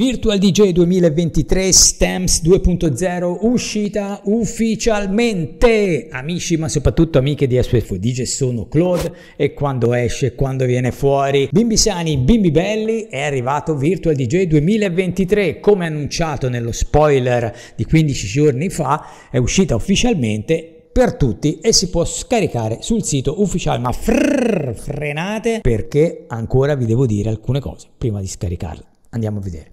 Virtual DJ 2023 Stamps 2.0 uscita ufficialmente! Amici ma soprattutto amiche di SFO DJ sono Claude e quando esce, quando viene fuori, bimbi sani, bimbi belli, è arrivato Virtual DJ 2023 come annunciato nello spoiler di 15 giorni fa è uscita ufficialmente per tutti e si può scaricare sul sito ufficiale ma frrr, frenate perché ancora vi devo dire alcune cose prima di scaricarla andiamo a vedere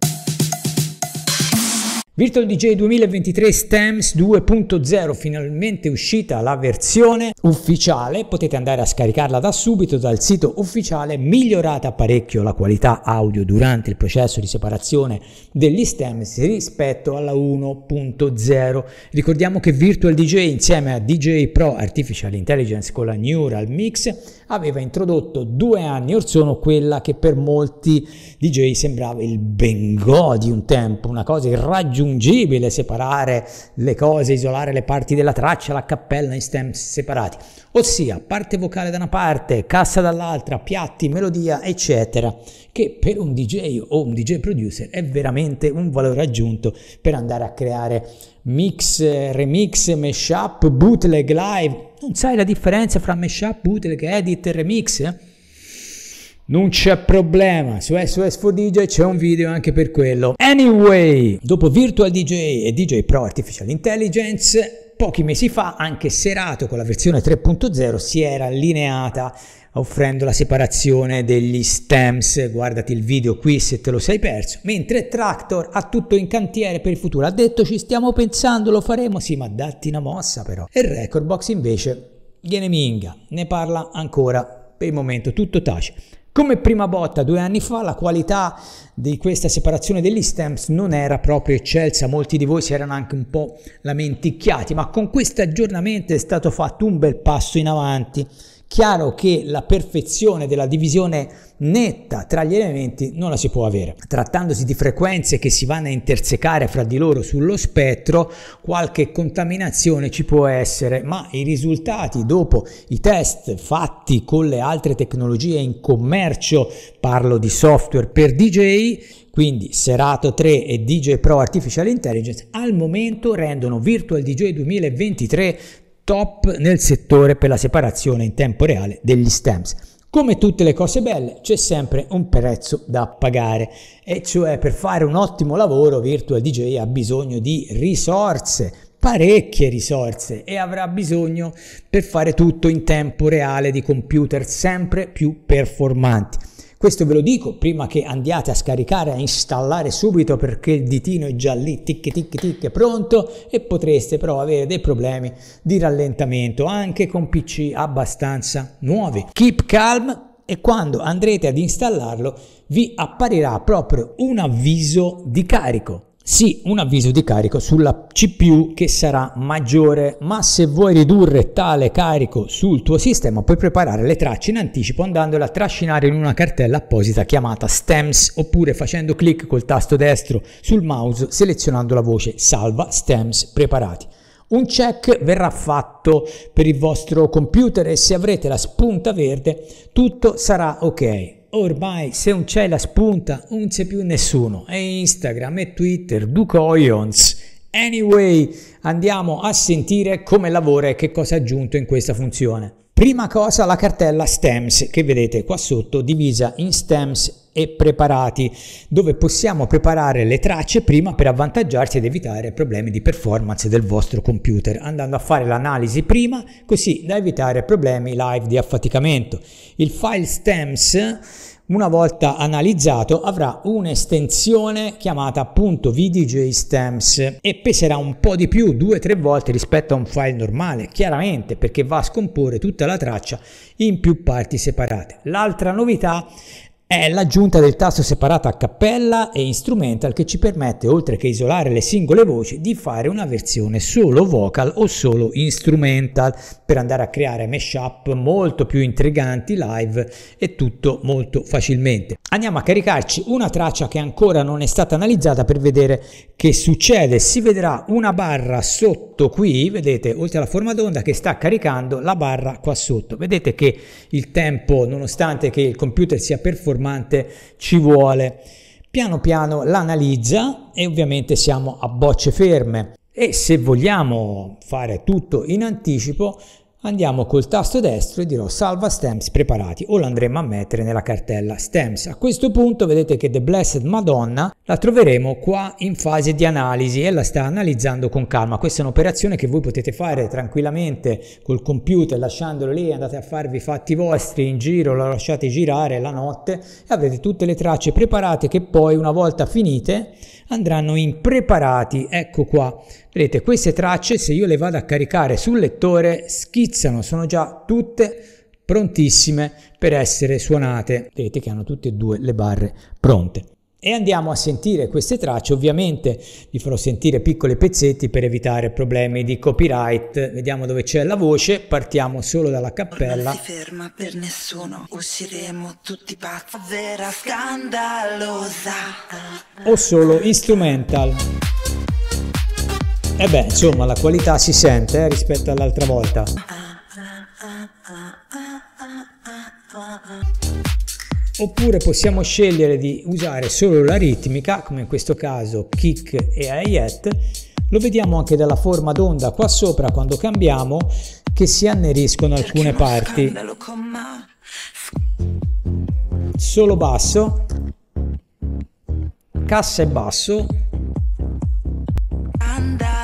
Virtual DJ 2023 Stems 2.0 finalmente uscita la versione ufficiale, potete andare a scaricarla da subito dal sito ufficiale, migliorata parecchio la qualità audio durante il processo di separazione degli Stems rispetto alla 1.0. Ricordiamo che Virtual DJ insieme a DJ Pro Artificial Intelligence con la Neural Mix aveva introdotto due anni or sono quella che per molti DJ sembrava il bengò di un tempo, una cosa irraggiungibile irraggiungibile separare le cose, isolare le parti della traccia, la cappella in stem separati. Ossia, parte vocale da una parte, cassa dall'altra, piatti, melodia, eccetera, che per un DJ o un DJ producer è veramente un valore aggiunto per andare a creare mix, remix, mashup, bootleg, live. Non sai la differenza fra mashup, bootleg, edit e remix? Eh? Non c'è problema, su SOS 4DJ c'è un video anche per quello. Anyway, dopo Virtual DJ e DJ Pro Artificial Intelligence, pochi mesi fa, anche Serato con la versione 3.0 si era allineata offrendo la separazione degli stems, guardati il video qui se te lo sei perso, mentre Tractor ha tutto in cantiere per il futuro, ha detto ci stiamo pensando, lo faremo, sì ma datti una mossa però. E Recordbox invece gliene minga, ne parla ancora, per il momento tutto tace. Come prima botta due anni fa la qualità di questa separazione degli stems non era proprio eccelsa, molti di voi si erano anche un po' lamenticchiati, ma con questo aggiornamento è stato fatto un bel passo in avanti Chiaro che la perfezione della divisione netta tra gli elementi non la si può avere. Trattandosi di frequenze che si vanno a intersecare fra di loro sullo spettro, qualche contaminazione ci può essere, ma i risultati dopo i test fatti con le altre tecnologie in commercio, parlo di software per DJ, quindi Serato 3 e DJ Pro Artificial Intelligence al momento rendono Virtual DJ 2023 top nel settore per la separazione in tempo reale degli stamps. Come tutte le cose belle c'è sempre un prezzo da pagare e cioè per fare un ottimo lavoro Virtual DJ ha bisogno di risorse, parecchie risorse e avrà bisogno per fare tutto in tempo reale di computer sempre più performanti. Questo ve lo dico prima che andiate a scaricare, a installare subito perché il ditino è già lì, tic tic tic, è pronto e potreste però avere dei problemi di rallentamento anche con PC abbastanza nuovi. Keep calm e quando andrete ad installarlo vi apparirà proprio un avviso di carico sì un avviso di carico sulla CPU che sarà maggiore, ma se vuoi ridurre tale carico sul tuo sistema puoi preparare le tracce in anticipo andandole a trascinare in una cartella apposita chiamata stems oppure facendo clic col tasto destro sul mouse selezionando la voce salva stems preparati. Un check verrà fatto per il vostro computer e se avrete la spunta verde tutto sarà ok ormai se non c'è la spunta non c'è più nessuno. E Instagram e Twitter, Ducoions. Anyway, andiamo a sentire come lavora e che cosa ha aggiunto in questa funzione. Prima cosa la cartella STEMS che vedete qua sotto divisa in STEMS e preparati dove possiamo preparare le tracce prima per avvantaggiarsi ed evitare problemi di performance del vostro computer andando a fare l'analisi prima così da evitare problemi live di affaticamento. Il file STEMS una volta analizzato avrà un'estensione chiamata appunto VDJ Stems e peserà un po' di più, due o tre volte rispetto a un file normale, chiaramente perché va a scomporre tutta la traccia in più parti separate. L'altra novità è l'aggiunta del tasto separato a cappella e instrumental che ci permette, oltre che isolare le singole voci, di fare una versione solo vocal o solo instrumental per andare a creare mashup molto più intriganti live e tutto molto facilmente. Andiamo a caricarci una traccia che ancora non è stata analizzata per vedere che succede. Si vedrà una barra sotto qui, vedete, oltre alla forma d'onda che sta caricando la barra qua sotto. Vedete che il tempo, nonostante che il computer sia performato, performante ci vuole. Piano piano l'analizza e ovviamente siamo a bocce ferme e se vogliamo fare tutto in anticipo andiamo col tasto destro e dirò salva stamps preparati o lo andremo a mettere nella cartella stamps. A questo punto vedete che The Blessed Madonna la troveremo qua in fase di analisi e la sta analizzando con calma. Questa è un'operazione che voi potete fare tranquillamente col computer lasciandolo lì, andate a farvi i fatti vostri in giro, la lasciate girare la notte e avete tutte le tracce preparate che poi una volta finite andranno in preparati. Ecco qua Vedete, queste tracce se io le vado a caricare sul lettore schizzano, sono già tutte prontissime per essere suonate. Vedete che hanno tutte e due le barre pronte. E andiamo a sentire queste tracce, ovviamente vi farò sentire piccoli pezzetti per evitare problemi di copyright. Vediamo dove c'è la voce, partiamo solo dalla cappella. Non si ferma per nessuno, usciremo tutti pazzi, vera scandalosa. O solo instrumental. E eh beh, insomma, la qualità si sente eh, rispetto all'altra volta. Oppure possiamo scegliere di usare solo la ritmica, come in questo caso kick e hi-hat. Lo vediamo anche dalla forma d'onda qua sopra quando cambiamo che si anneriscono alcune parti. Solo basso, cassa e basso. Andare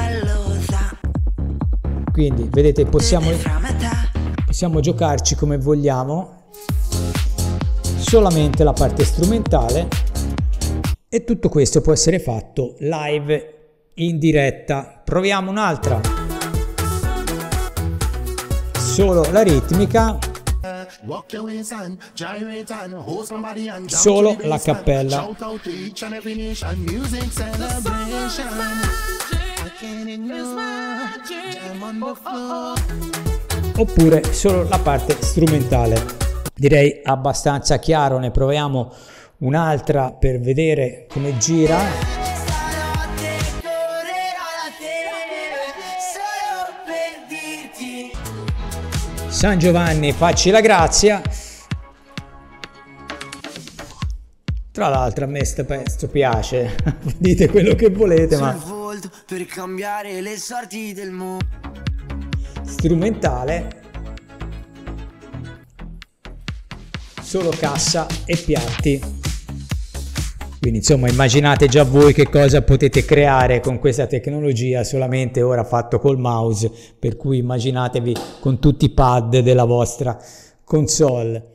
quindi vedete possiamo, possiamo giocarci come vogliamo, solamente la parte strumentale e tutto questo può essere fatto live in diretta. Proviamo un'altra. Solo la ritmica. Solo la cappella. Oh, oh, oh. oppure solo la parte strumentale. Direi abbastanza chiaro, ne proviamo un'altra per vedere come gira. San Giovanni, facci la grazia. Tra l'altro a me questo pezzo piace, dite quello che volete, ma per cambiare le sorti del mondo. Strumentale, solo cassa e piatti. Quindi insomma immaginate già voi che cosa potete creare con questa tecnologia solamente ora fatto col mouse, per cui immaginatevi con tutti i pad della vostra console.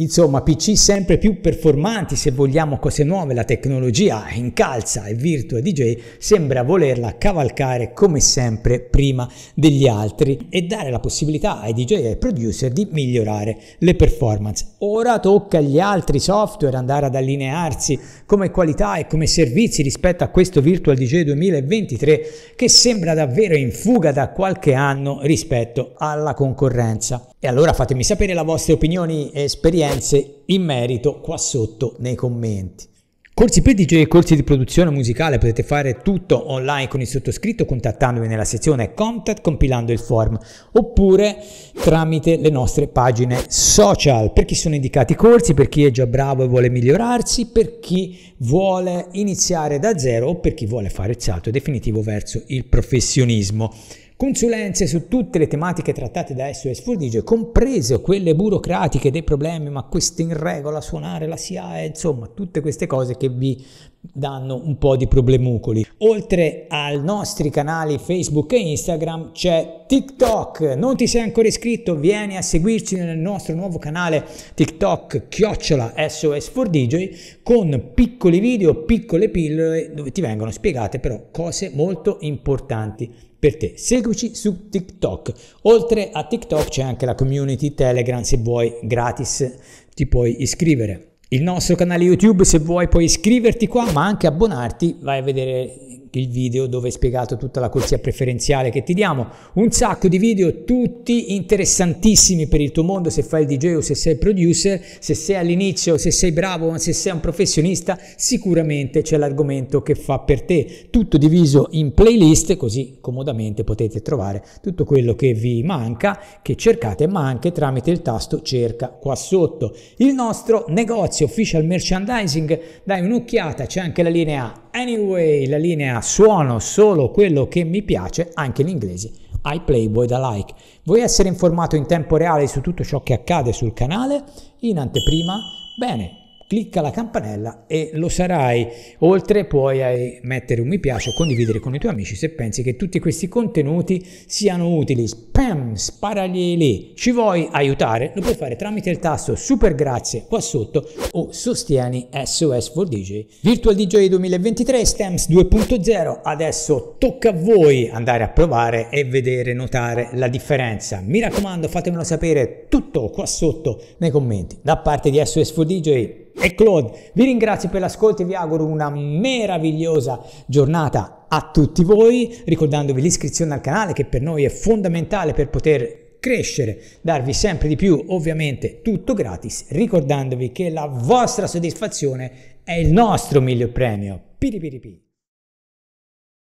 Insomma, PC sempre più performanti se vogliamo cose nuove, la tecnologia incalza e Virtua DJ sembra volerla cavalcare come sempre prima degli altri e dare la possibilità ai DJ e ai producer di migliorare le performance. Ora tocca agli altri software andare ad allinearsi come qualità e come servizi rispetto a questo Virtual DJ 2023 che sembra davvero in fuga da qualche anno rispetto alla concorrenza. E allora fatemi sapere le vostre opinioni e esperienze in merito qua sotto nei commenti. Corsi per DJ e corsi di produzione musicale potete fare tutto online con il sottoscritto contattandomi nella sezione contact compilando il form oppure tramite le nostre pagine social per chi sono indicati i corsi, per chi è già bravo e vuole migliorarsi, per chi vuole iniziare da zero o per chi vuole fare il salto definitivo verso il professionismo consulenze su tutte le tematiche trattate da SOS Fordige, comprese quelle burocratiche dei problemi, ma questo in regola, suonare la SIAE, eh, insomma, tutte queste cose che vi danno un po' di problemucoli. Oltre ai nostri canali Facebook e Instagram c'è TikTok. Non ti sei ancora iscritto? Vieni a seguirci nel nostro nuovo canale TikTok chiocciola SOS for DJ con piccoli video, piccole pillole dove ti vengono spiegate però cose molto importanti per te. Seguici su TikTok. Oltre a TikTok c'è anche la community Telegram, se vuoi gratis ti puoi iscrivere. Il nostro canale YouTube, se vuoi puoi iscriverti qua, ma anche abbonarti, vai a vedere il video dove è spiegato tutta la corsia preferenziale che ti diamo, un sacco di video tutti interessantissimi per il tuo mondo se fai il DJ o se sei producer, se sei all'inizio, se sei bravo, se sei un professionista, sicuramente c'è l'argomento che fa per te, tutto diviso in playlist così comodamente potete trovare tutto quello che vi manca, che cercate, ma anche tramite il tasto cerca qua sotto. Il nostro negozio official merchandising, dai un'occhiata, c'è anche la linea Anyway, la linea suono solo quello che mi piace, anche in inglese. I Playboy da like. Vuoi essere informato in tempo reale su tutto ciò che accade sul canale? In anteprima? Bene, clicca la campanella e lo sarai. Oltre puoi eh, mettere un mi piace o condividere con i tuoi amici se pensi che tutti questi contenuti siano utili. Spam, sparagli lì. Ci vuoi aiutare? Lo puoi fare tramite il tasto super grazie qua sotto o sostieni SOS for DJ. Virtual DJ 2023 Stems 2.0. Adesso tocca a voi andare a provare e vedere, notare la differenza. Mi raccomando, fatemelo sapere tutto qua sotto nei commenti. Da parte di SOS for DJ e Claude. Vi ringrazio per l'ascolto e vi auguro una meravigliosa giornata a tutti voi, ricordandovi l'iscrizione al canale che per noi è fondamentale per poter crescere, darvi sempre di più, ovviamente tutto gratis, ricordandovi che la vostra soddisfazione è il nostro miglior premio. Piripiripi.